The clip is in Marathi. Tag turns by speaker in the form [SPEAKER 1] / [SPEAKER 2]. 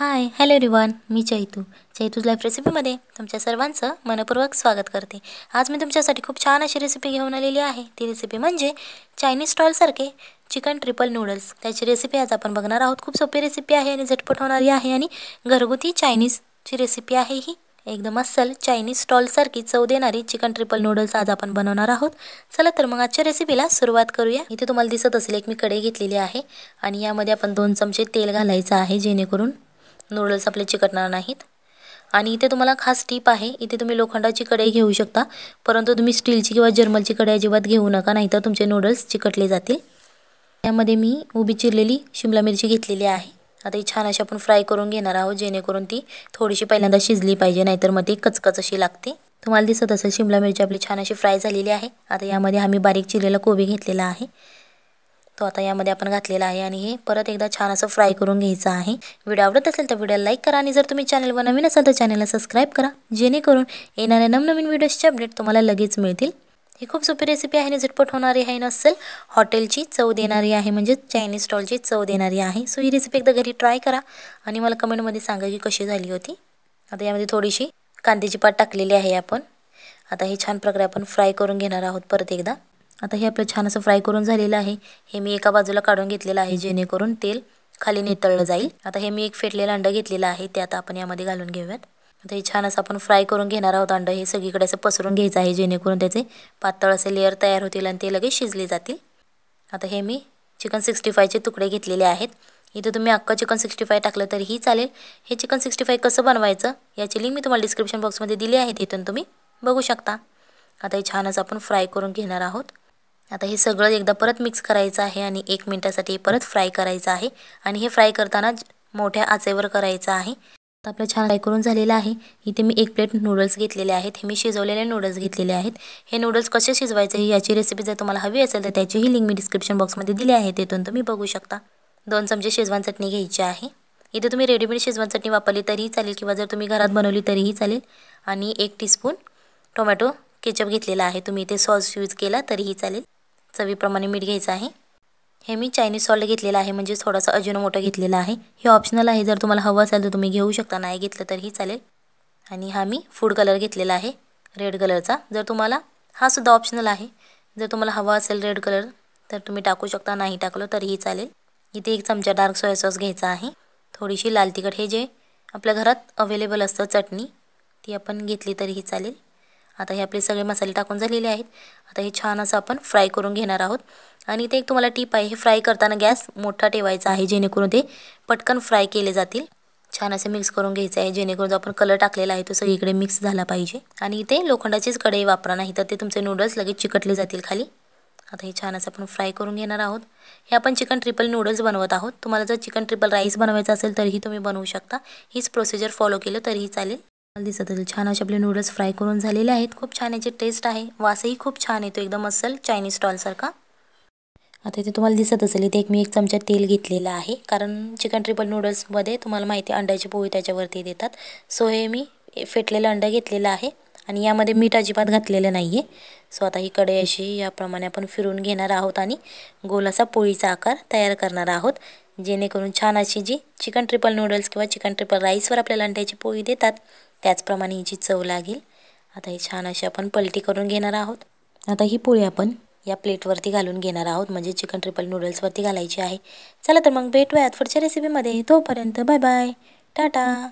[SPEAKER 1] हाय हॅलो रिवान मी चैतू चैतूज लाईफ रेसिपीमध्ये तुमच्या सर्वांचं मनपूर्वक स्वागत करते आज मी तुमच्यासाठी खूप छान अशी रेसिपी घेऊन आलेली आहे ती रेसिपी म्हणजे चायनीज स्टॉलसारखे चिकन ट्रिपल नूडल्स त्याची रेसिपी आज आपण बघणार आहोत खूप सोपी रेसिपी आहे आणि झटपट होणारी आहे आणि घरगुती चायनीजची रेसिपी आहे ही एकदम अस्सल चायनीज स्टॉलसारखी चव देणारी चिकन ट्रिपल नूडल्स आज आपण बनवणार आहोत चला तर मग आजच्या रेसिपीला सुरुवात करूया इथे तुम्हाला दिसत असेल एक मी कडे घेतलेली आहे आणि यामध्ये आपण दोन चमचे तेल घालायचं आहे जेणेकरून नूडल्स आपले चिकटणार नाहीत आणि इथे तुम्हाला खास टीप आहे इथे तुम्ही लोखंडाची कढई घेऊ शकता परंतु तुम्ही स्टीलची किंवा जर्मलची कढई अजिबात घेऊ नका नाहीतर तुमचे नूडल्स चिकटले जातील त्यामध्ये मी उभी चिरलेली शिमला मिरची घेतलेली आहे आता ही छान अशी आपण फ्राय करून घेणार आहोत जेणेकरून ती थोडीशी पहिल्यांदा शिजली पाहिजे नाहीतर मग ती कचकच अशी लागते तुम्हाला दिसत असेल शिमला मिरची आपली छान अशी फ्राय झालेली आहे आता यामध्ये आम्ही बारीक चिरलेला कोबी घेतलेला आहे तो आता यामध्ये आपण घातलेला आहे आणि हे परत एकदा छान असं फ्राय करून घ्यायचं आहे व्हिडिओ आवडत असेल तर व्हिडिओला लाईक करा आणि जर तुम्ही चॅनलवर नवीन असाल तर चॅनलला सबस्क्राईब करा जेणेकरून येणाऱ्या नवनवीन व्हिडिओजचे अपडेट तुम्हाला लगेच मिळतील ही खूप सोपी रेसिपी आहे आणि झटपट होणारी आहे नसेल हॉटेलची चव देणारी आहे म्हणजे चायनीज स्टॉलची चव देणारी आहे सो ही रेसिपी एकदा घरी ट्राय करा आणि मला कमेंटमध्ये सांगा की कशी झाली होती आता यामध्ये थोडीशी कांद्याची पात टाकलेली आहे आपण आता हे छान प्रकारे आपण फ्राय करून घेणार आहोत परत एकदा आता हे आपलं छान असं फ्राय करून झालेलं आहे हे मी एका बाजूला काढून घेतलेलं आहे जेणेकरून तेल खाली नितळलं जाईल आता हे मी एक फेटलेलं अंडं घेतलेलं आहे ते आता आपण यामध्ये घालून घेऊयात आता हे छान असं आपण फ्राय करून घेणार आहोत अंडं हे सगळीकडे असं पसरून घ्यायचं आहे जेणेकरून त्याचे पातळ असे लेअर तयार होतील आणि ते लगेच शिजले जातील आता हे मी चिकन सिक्स्टी फायचे तुकडे घेतलेले आहेत इथं तुम्ही अक्का चिकन सिक्स्टी फाय टाकलं तरीही चालेल हे चिकन सिक्स्टी फाय कसं बनवायचं याची लिंक मी तुम्हाला डिस्क्रिप्शन बॉक्समध्ये दिली आहे तिथून तुम्ही बघू शकता आता हे छानच आपण फ्राय करून घेणार आहोत आता हे सगळं एकदा परत मिक्स करायचं आहे आणि एक मिनटासाठी परत फ्राय करायचं आहे आणि हे फ्राय करताना मोठ्या आचेवर करायचं आहे आता आपलं छान फ्राय करून झालेलं आहे इथे मी एक प्लेट नूडल्स घेतलेले आहेत हे मी शिजवलेले नूडल्स घेतलेले आहेत हे नूडल्स कसे शिजवायचे याची रेसिपी जर तुम्हाला हवी असेल तर त्याचीही लिंक मी डिस्क्रिप्शन बॉक्समध्ये दिली आहे तिथून तुम्ही बघू शकता दोन चमचे शेजवान चटणी घ्यायची आहे इथे तुम्ही रेडीमेड शेजवान चटणी वापरली तरीही चालेल किंवा जर तुम्ही घरात बनवली तरीही चालेल आणि एक स्पून टोमॅटो केचप घेतलेला आहे तुम्ही इथे सॉस यूज केला तरीही चालेल चवीप्रमाणे मीठ घ्यायचं आहे हे मी चायनीज सॉल्ट घेतलेलं आहे म्हणजे थोडासा अजून मोठं घेतलेला आहे हे ऑप्शनल आहे जर तुम्हाला हवं असेल तर तुम्ही घेऊ शकता नाही घेतलं तरीही चालेल आणि हा मी फूड कलर घेतलेला आहे रेड कलरचा जर तुम्हाला हा सुद्धा ऑप्शनल आहे जर तुम्हाला हवा असेल रेड कलर तर तुम्ही टाकू शकता नाही टाकलं तरीही चालेल इथे एक चमचा डार्क सोया सॉस घ्यायचा आहे थोडीशी लाल तिखट हे जे आपल्या घरात अवेलेबल असतं चटणी ती आपण घेतली तरीही चालेल आता हे आपले सगळे मसाले टाकून झालेले आहेत आता हे छान असं आपण फ्राय करून घेणार आहोत आणि ते एक तुम्हाला टीप आहे हे फ्राय करताना गॅस मोठा ठेवायचा आहे जेणेकरून ते पटकन फ्राय केले जातील छान असे मिक्स करून घ्यायचं आहे जेणेकरून जो आपण कलर टाकलेला आहे तो सगळीकडे मिक्स झाला पाहिजे आणि इथे लोखंडाचीच कढई वापरा नाही तर ते तुमचे नूडल्स लगेच चिकटले जातील खाली आता हे छान असं आपण फ्राय करून घेणार आहोत हे आपण चिकन ट्रिपल नूडल्स बनवत आहोत तुम्हाला जर चिकन ट्रिपल राईस बनवायचं असेल तरीही तुम्ही बनवू शकता हीच प्रोसिजर फॉलो केलं तरीही चालेल दिसत असेल छान असे आपले नूडल्स फ्राय करून झालेले आहेत खूप छान याची टेस्ट आहे वासही खूप छान येतो एकदम अस्सल चायनीज स्टॉलसारखा आता इथे तुम्हाला दिसत असेल इथे एक मी एक चमचा तेल घेतलेला आहे कारण चिकन ट्रिपल नूडल्समध्ये तुम्हाला माहिती अंड्याची पोळी त्याच्यावरती देतात सो हे मी फेटलेलं अंडा घेतलेलं आहे आणि यामध्ये मीठ अजिबात घातलेलं नाही आहे सो आता ही कडे अशी याप्रमाणे आपण फिरून घेणार आहोत आणि गोल असा पोळीचा आकार तयार करणार आहोत जेणेकरून छान अशी जी चिकन ट्रिपल नूडल्स किंवा चिकन ट्रिपल राईसवर आपल्याला अंड्याची पोळी देतात त्याचप्रमाणे हिची चव लागेल आता हे छान अशी आपण पलटी करून घेणार आहोत आता ही पोळी आपण या प्लेटवरती घालून घेणार आहोत म्हणजे चिकन ट्रिपल नूडल्सवरती घालायची आहे चला तर मग भेटूयात पुढच्या रेसिपीमध्ये तोपर्यंत बाय बाय टाटा